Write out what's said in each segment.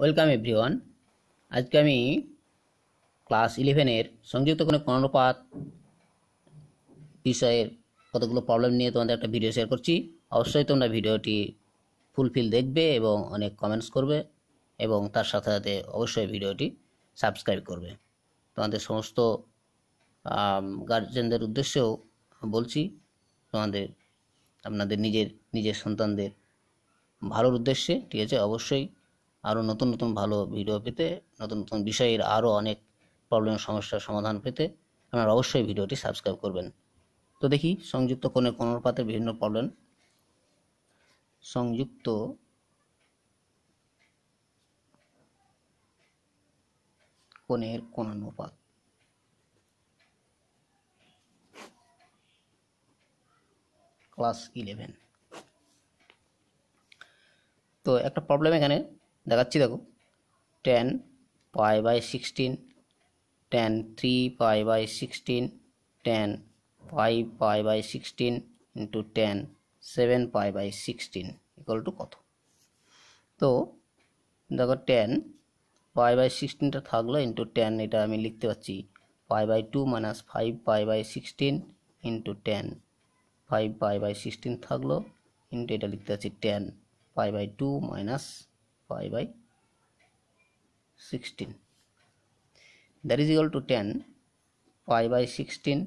welcome everyone আজকে আমি class ইলেভেনের সংযুক্ত কোনো কর্ণপাত বিষয়ের কতগুলো প্রবলেম নিয়ে তোমাদের একটা ভিডিও শেয়ার করছি অবশ্যই তোমরা ভিডিওটি ফুলফিল দেখবে এবং অনেক কমেন্টস করবে এবং তার সাথে সাথে অবশ্যই ভিডিওটি সাবস্ক্রাইব করবে তোমাদের সমস্ত গার্জেনদের উদ্দেশ্যেও বলছি তোমাদের আপনাদের নিজের নিজের সন্তানদের ভালোর উদ্দেশ্যে ঠিক আছে অবশ্যই আরও নতুন নতুন ভালো ভিডিও পেতে নতুন নতুন বিষয়ের আরও অনেক প্রবলেম সমস্যার সমাধান পেতে আপনারা অবশ্যই ভিডিওটি সাবস্ক্রাইব করবেন তো দেখি সংযুক্ত কোণের কোণপাতের বিভিন্ন প্রবলেম সংযুক্ত কোণের কোণানুপাত ক্লাস ইলেভেন তো একটা প্রবলেম এখানে দেখাচ্ছি দেখো tan pi by sixteen tan three pi by sixteen tan five pi by sixteen into tan seven pi by sixteen equal to কত তো দেখো টেন পাই বাই সিক্সটিনটা থাকলো ইন্টু টেন এটা আমি লিখতে পারছি pi by two minus five pi by sixteen into tan five pi by sixteen থাকলো into এটা লিখতে পারছি tan pi by two minus pi by sixteen that is equal to tan pi by sixteen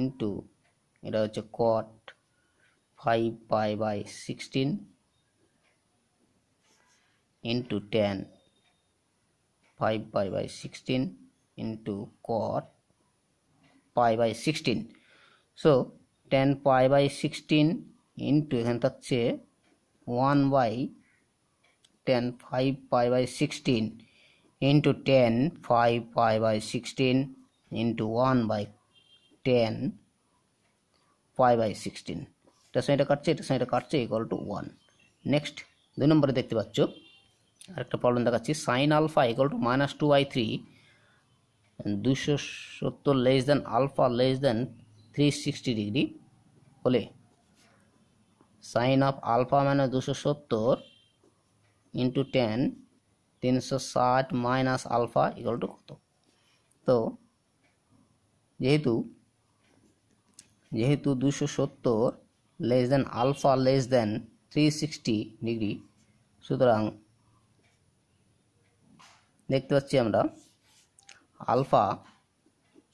into इटा हे cot five pi by sixteen into tan five pi by sixteen into cot pi by sixteen so tan pi by sixteen into एखे one by 10 5 pi by 16 into 10 5 pi by 16 into 1 by 10 pi by 16 এটা সাইডটা কাটছে এটা সাইডটা কাটছে equal to one next দুই নম্বরে দেখতে পাচ্ছ আরেকটা প্রবলেম দেখাচ্ছি sine alpha equal to minus two by three দুশো সত্তর less than alpha less than three sixty degree হলে সাইন অফ আলফা মানে দুশো সত্তর ইন্টু টেন তিনশো ষাট মাইনাস আলফা ইকাল টু কত তো যেহেতু যেহেতু দুশো সত্তর less than alpha less than three sixty degree সুতরাং দেখতে পাচ্ছি আমরা আলফা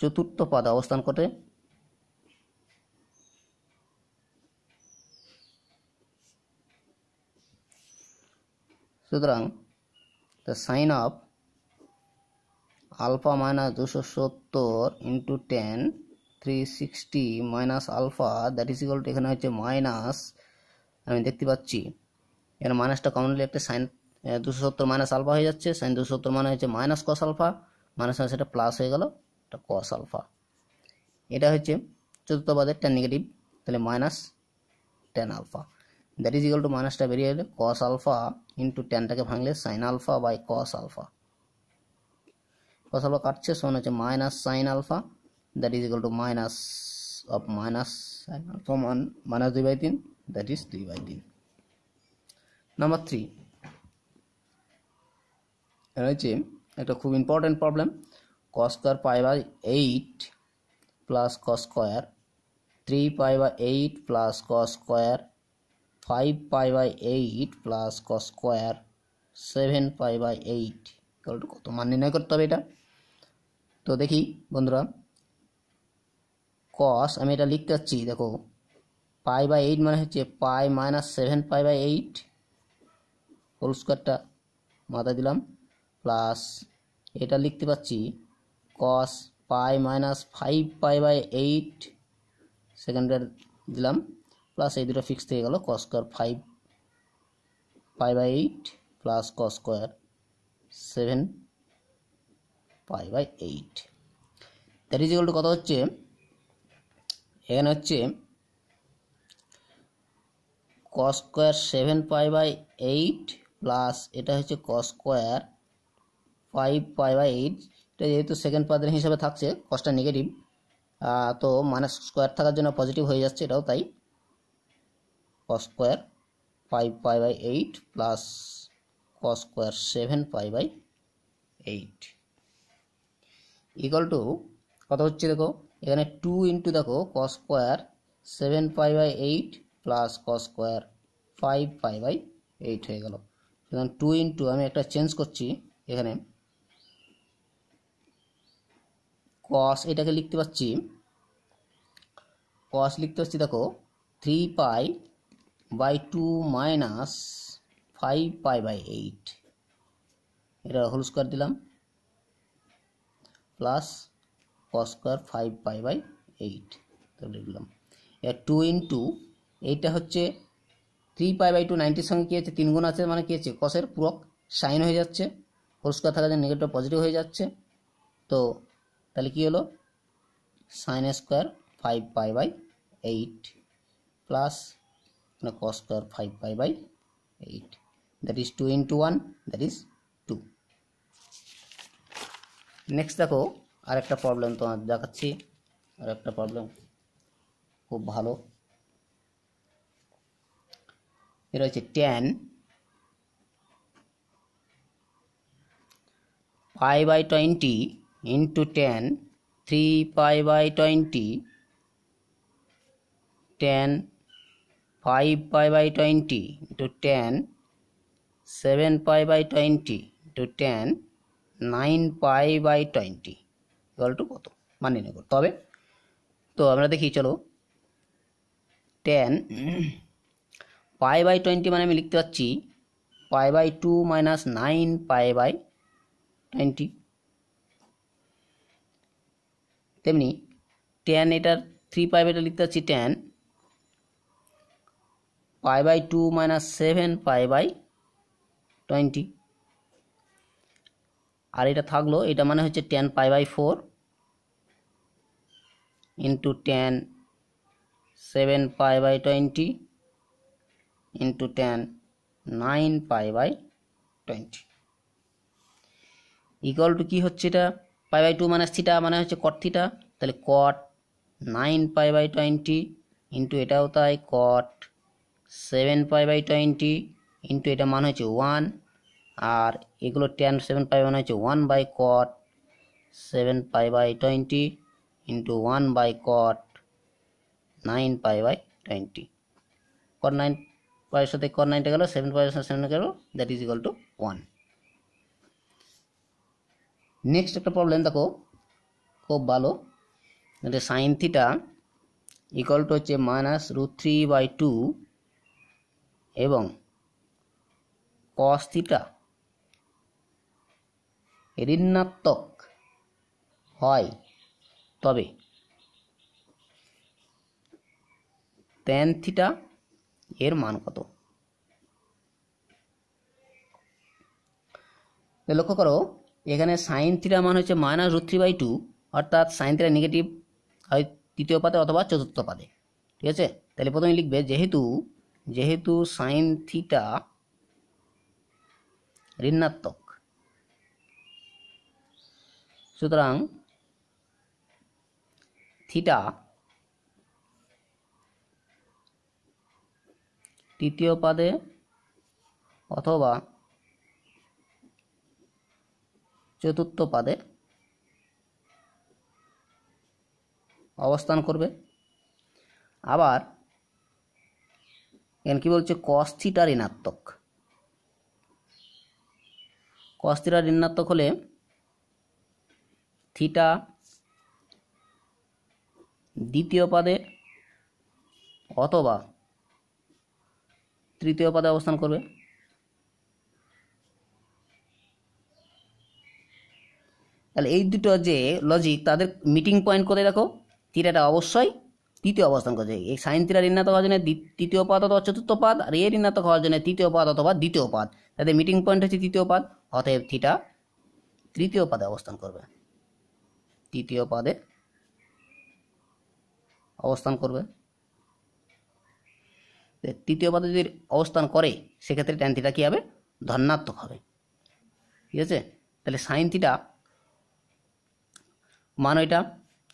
চতুর্থ পদ অবস্থান করে সুতরাং the sine of alpha minus দুশো সত্তর into tan three sixty minus alpha that is equal to এখানে হচ্ছে মাইনাস আমি দেখতে পাচ্ছি এখানে মাইনাসটা কমনলি একটা সাইন দুশো সত্তর মাইনাস আলফা হয়ে যাচ্ছে সাইন দুশো সত্তর মানে হচ্ছে মাইনাস কস আলফা মাইনাস সেটা প্লাস হয়ে গেল এটা কস আলফা এটা হচ্ছে চতুর্থবাদের টেন নেগেটিভ তাহলে minus tan alpha that is equal to মাইনাসটা বেরিয়ে গেলে কস আলফা ইন্টু টেনটাকে ভাঙলে sine alpha by cos alpha cos alpha কাটছে সমান হচ্ছে minus sine alpha that is equal to minus of minus sine alpha মান মাইনাস দুই বাই তিন দ্যাট ইজ দুই বাই তিন নাম্বার থ্রি রয়েছে একটা খুব important problem cos square pi by eight plus cos square three pi by eight plus cos square five pi by eight plus cos square seven pi by eight কত মান নির্ণয় করতে হবে এটা তো দেখি বন্ধুরা কস আমি এটা লিখতে যাচ্ছি দেখো পাই বাই এইট মানে হচ্ছে pi minus seven pi by eight whole স্কোয়ারটা মাথা দিলাম প্লাস এটা লিখতে পাচ্ছি cos pi minus five pi by eight সেকেন্ডের দিলাম প্লাস এই দুটো ফিক্স হয়ে গেল cos square five pi by eight plus cos square seven pi by eight that is to কত হচ্ছে এখানে হচ্ছে cos square seven pi by eight plus এটা হচ্ছে cos square five pi by eight এটা যেহেতু সেকেন্ড পাদের হিসাবে থাকছে কস্টটা নেগেটিভ তো মানে স্কোয়ার থাকার জন্য পজিটিভ হয়ে যাচ্ছে এটাও তাই cos square 5 pi by eight plus cos square seven pi by eight equal to কত হচ্ছে দেখো এখানে টু ইন্টু দেখো cos square seven pi by eight plus cos square five pi by eight হয়ে গেল সুতরাং টু ইন্টু আমি একটা চেঞ্জ করছি এখানে কস এটাকে লিখতে পারছি কস লিখতে পারছি দেখো three pi by two minus five pi by eight এটা হোল স্কোয়ার দিলাম plus cos square five pi by eight তাহলে লিখলাম এবার টু ইন্টু এইটা হচ্ছে থ্রি পাই বাই টু নাইনটির সঙ্গে কী আছে তিন গুণ আছে মানে কী আছে কসের পুরক সাইন হয়ে যাচ্ছে হোল স্কোয়ার থাকা যায় নেগেটিভ পজিটিভ হয়ে যাচ্ছে তো তাহলে কী হলো sine square five pi by eight plus মানে cos square five pi by eight that is two into one that is two next দেখো আর একটা প্রবলেম তোমার দেখাচ্ছি আর একটা প্রবলেম খুব ভালো এটা হচ্ছে tan pi by twenty into tan three pi by twenty tan 5 pi by 20 into 10, 7 pi by 20 into 10, 9 pi by 20 equal to কত মানে নিয়ে করতে তো আমরা দেখি চলো 10 পাই বাই টোয়েন্টি মানে আমি লিখতে পারছি pi by two minus nine pi by twenty তেমনি টেন এটার থ্রি পাই বাইটা লিখতে পারছি tan pi by two minus seven pi by twenty আর এটা থাকলো এটা মানে হচ্ছে tan pi by four into tan seven pi by twenty into tan nine pi by twenty equal to কী হচ্ছে এটা pi by two minus theta মানে হচ্ছে কট থিটা তাহলে cot nine pi by twenty into এটাও তাই cot seven pi by twenty into এটা মানে হচ্ছে ওয়ান আর এগুলো টেন সেভেন পাই মানে হচ্ছে one by cot seven pi by twenty into one by cot nine pi by twenty cot nine পায়ের সাথে কট নাইনটা গেল সেভেন পায়ের সাথে সেভেন গেল that is equal to one next একটা প্রবলেম দেখো খুব ভালো সাইন থিটা ইকাল টু হচ্ছে minus root three by two এবং কস থিটা ঋণাত্মক হয় তবে ট্যানথিটা থিটা এর মান কত লক্ষ্য করো এখানে সাইন থিটা মান হচ্ছে minus root three by two অর্থাৎ সাইন থিটা নেগেটিভ হয় তৃতীয় পাতে অথবা চতুর্থ পাতে ঠিক আছে তাহলে প্রথমে লিখবে যেহেতু যেহেতু সাইন থিটা ঋণাত্মক সুতরাং থিটা তৃতীয় পাদে অথবা চতুর্থ পাদে অবস্থান করবে আবার এখানে কি বলছে কস থিটা ঋণাত্মক কস থিটা ঋণাত্মক হলে থিটা দ্বিতীয় পাদে অথবা তৃতীয় পাদে অবস্থান করবে তাহলে এই দুটো যে লজিক তাদের মিটিং পয়েন্ট করে দেখো থিটাটা অবশ্যই তৃতীয় অবস্থান করছে এই সাইন থিটা ঋণাত্মক হওয়ার জন্য তৃতীয় পাদ অথবা চতুর্থ পাদ আর এ ঋণাত্মক হওয়ার জন্য তৃতীয় পদ অথবা দ্বিতীয় পদ তাদের মিটিং পয়েন্ট হচ্ছে তৃতীয় পদ অতএব থিটা তৃতীয় পাদে অবস্থান করবে তৃতীয় পাদে অবস্থান করবে তৃতীয় পদে যদি অবস্থান করে সেক্ষেত্রে ট্যান থিটা কী হবে ধনাত্মক হবে ঠিক আছে তাহলে সাইন থিটা মান ওইটা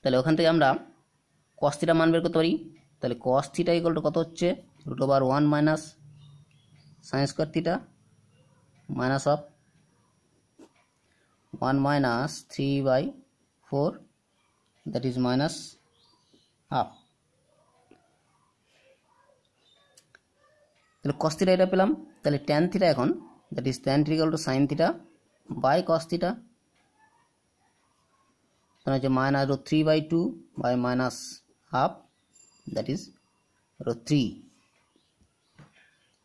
তাহলে ওখান থেকে আমরা কস থিটা মান বের করতে পারি তাহলে কস থিটা ইকল টু কত হচ্ছে root over one minus sine square theta minus of one minus three by four that is minus half তাহলে কস থিটা এটা পেলাম তাহলে ট্যান থিটা এখন দ্যাট ইজ ট্যান থ্রিকাল two sine theta by cos theta তাহলে হচ্ছে minus root three by two by minus half that is root three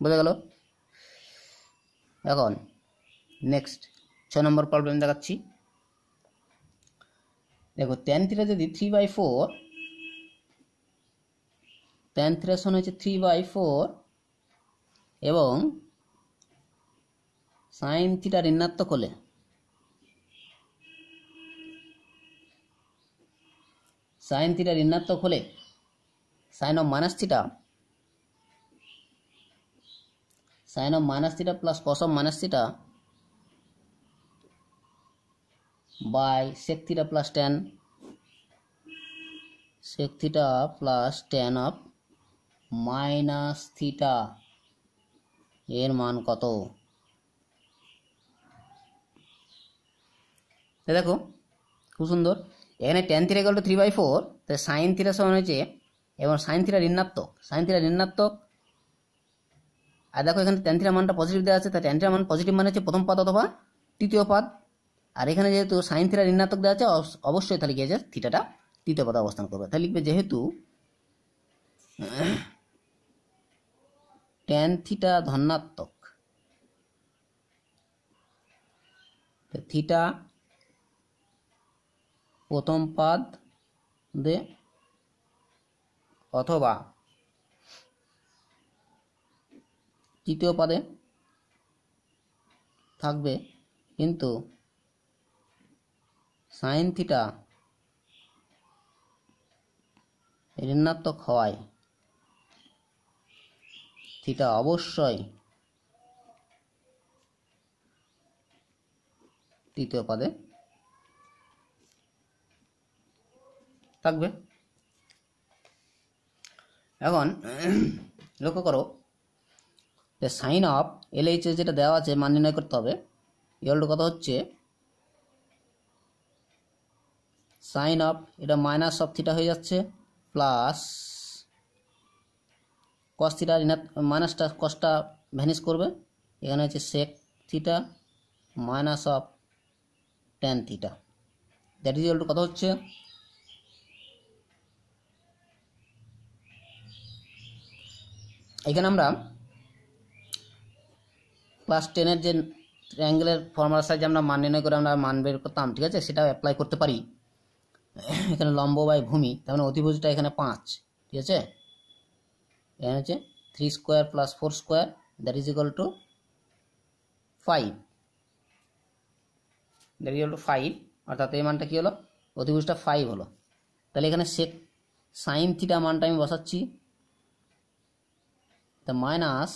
বোঝা গেল এখন নেক্সট ছ নম্বর প্রবলেম দেখাচ্ছি দেখো টেন থ্রিটা যদি three by four tan three সমান হয়েছে থ্রি বাই ফোর এবং সাইন থিটা ঋণাত্মক হলে সাইন থিটা ঋণাত্মক হলে sine of minus theta sine of minus theta plus cos of minus theta by sec theta plus tan sec theta plus tan of minus theta এর মান কত দেখো খুব সুন্দর এখানে টেন থিটা গেল থ্রি বাই ফোর তাহলে সাইন থিটা সমান হয়েছে এবং সাইন থিটা ঋণাত্মক সাইন থিটা ঋণাত্মক আর দেখো এখানে টেন থিটা মানটা পজিটিভ দেওয়া আছে তাই টেন থিটা মান পজিটিভ মানে হচ্ছে প্রথম পদ অথবা তৃতীয় পদ আর এখানে যেহেতু সাইন থিটা ঋণাত্মক দেওয়া আছে অবশ্যই তাহলে কি আছে থিটাটা তৃতীয় পদে অবস্থান করবে তাহলে লিখবে যেহেতু টেন থিটা ধনাত্মক থিটা প্রথম পাদ দে অথবা তৃতীয় পাদে থাকবে কিন্তু সাইন থিটা ঋণাত্মক হওয়ায় থিটা অবশ্যই তৃতীয় পদে থাকবে এখন লক্ষ্য করো যে সাইন অফ এলএইচ যেটা দেওয়া আছে মান নির্ণয় করতে হবে ইয়েল্ড কথা হচ্ছে সাইন অফ এটা মাইনাস অফ থিটা হয়ে যাচ্ছে প্লাস কস থিটা মাইনাসটা কসটা ভ্যানিস করবে এখানে হচ্ছে sec theta minus of tan theta that is equal to কথা হচ্ছে এখানে আমরা ক্লাস টেনের যে ট্রায়াঙ্গেলের ফর্মুলা সাইজ আমরা মান নির্ণয় করে আমরা মান বের করতাম ঠিক আছে সেটাও অ্যাপ্লাই করতে পারি এখানে লম্ব বাই ভূমি তার মানে অতিভুজটা এখানে পাঁচ ঠিক আছে এখানে হচ্ছে three square plus four square that is equal to five that is two five অর্থাৎ এই মানটা কী হলো অতিভুজটা ফাইভ হলো তাহলে এখানে সেক সাইন থিটা মানটা আমি বসাচ্ছি তা মাইনাস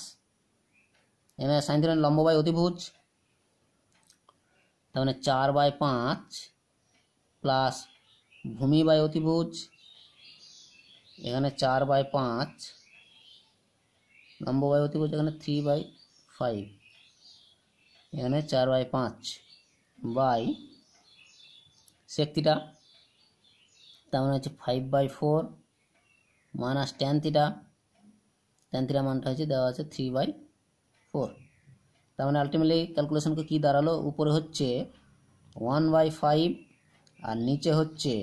এখানে সাইন থিটা লম্ব বাই অতিভুজ তার মানে চার বাই পাঁচ প্লাস ভূমি বাই অতিভুজ এখানে চার বাই পাঁচ লম্ব বাই অতিভুজ এখানে থ্রি বাই ফাইভ এখানে চার বাই পাঁচ বাই সেকটিটা তার মানে হচ্ছে five by four minus tan theta tan থ্রির মানটা হচ্ছে দেওয়া আছে থ্রি বাই ফোর তার মানে আলটিমেটলি ক্যালকুলেশনকে কী দাঁড়ালো উপরে হচ্ছে ওয়ান বাই ফাইভ আর নিচে হচ্ছে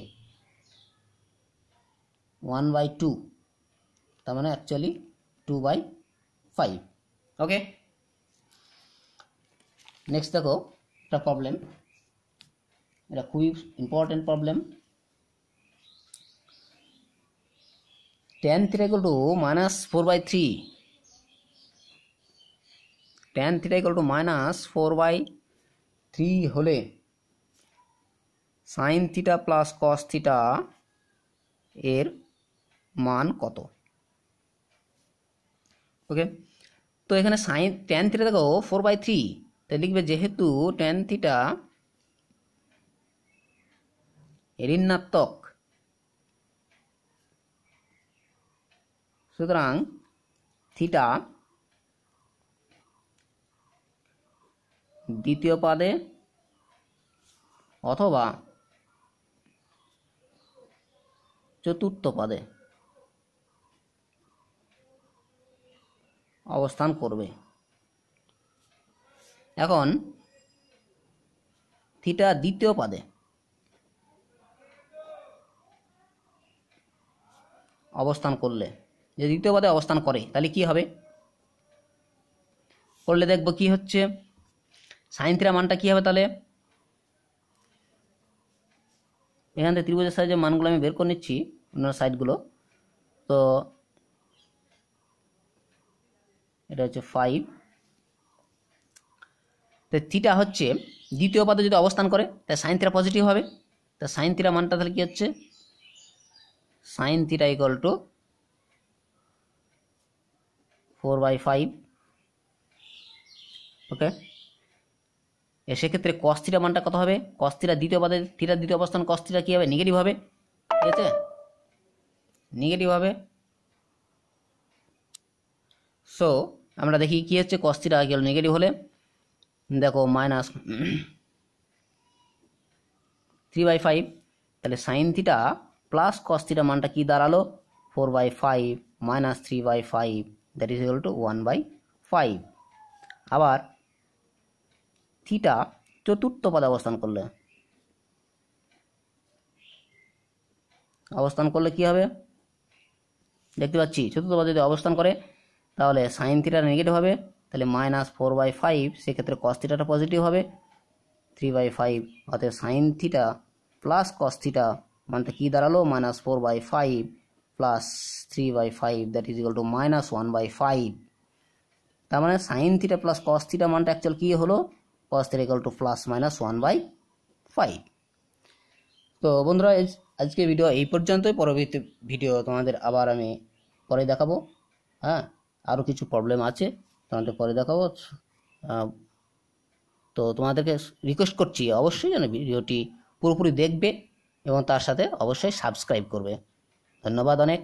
ওয়ান বাই টু তার মানে actually two by five okay next দেখো একটা প্রবলেম এটা খুবই important problem tan theta equal to minus 4 by 3 tan theta equal to minus 4 by 3 হলে sin theta plus cos theta এর মান কত ওকে তো এখানে সাইন tan থিটা দেখো 4 বাই 3 তাই লিখবে যেহেতু tan থিটা ঋণাত্মক সুতরাং থিটা দ্বিতীয় পাদে অথবা চতুর্থ পাদে অবস্থান করবে এখন থিটা দ্বিতীয় পাদে অবস্থান করলে যে দ্বিতীয় পদে অবস্থান করে তাহলে কি হবে করলে দেখব কি হচ্ছে সাইন থিরা মানটা কী হবে তাহলে এখান থেকে ত্রিভুজের সাইজের মানগুলো আমি বের করে নিচ্ছি অন্যান্য সাইডগুলো তো এটা হচ্ছে ফাইভ তো থিটা হচ্ছে দ্বিতীয় পাতে যদি অবস্থান করে তাই সাইন থিরা পজিটিভ হবে তা সাইন থিরা মানটা তাহলে কি হচ্ছে sine theta equal to four by five okay সেক্ষেত্রে কস্তিরা মানটা কত হবে কস্তিরা দ্বিতীয় বাদে থিটার দ্বিতীয় অবস্থান কস্তিরা কী হবে নেগেটিভ হবে ঠিক আছে নেগেটিভ হবে সো আমরা দেখি কী হচ্ছে কস্তিরা গেল নেগেটিভ হলে দেখো মাইনাস থ্রি বাই ফাইভ তাহলে সাইন থিটা প্লাস কস্তিটা মানটা কী দাঁড়ালো four by five minus three by five that is equal to one by five আবার থিটা চতুর্থ পদে অবস্থান করলে অবস্থান করলে কি হবে দেখতে পাচ্ছি চতুর্থ পদে যদি অবস্থান করে তাহলে সাইন থিটা নেগেটিভ হবে তাহলে মাইনাস ফোর বাই ফাইভ সেক্ষেত্রে কস থিটাটা পজিটিভ হবে থ্রি বাই ফাইভ অর্থাৎ sine theta plus cos theta মানতে কী দাঁড়ালো minus four by five plus three by five that is equal to minus one by five তার মানে sine theta plus cos theta মানটা actual কী হলো cos theta equal to plus minus one by five তো বন্ধুরা আজকে video এই পর্যন্তই পরবর্তী ভিডিও তোমাদের আবার আমি পরে দেখাবো হ্যাঁ আরও কিছু প্রবলেম আছে তোমাদের পরে দেখাবো তো তোমাদেরকে রিকোয়েস্ট করছি অবশ্যই যেন ভিডিওটি পুরোপুরি দেখবে এবং তার সাথে অবশ্যই সাবস্ক্রাইব করবে ধন্যবাদ অনেক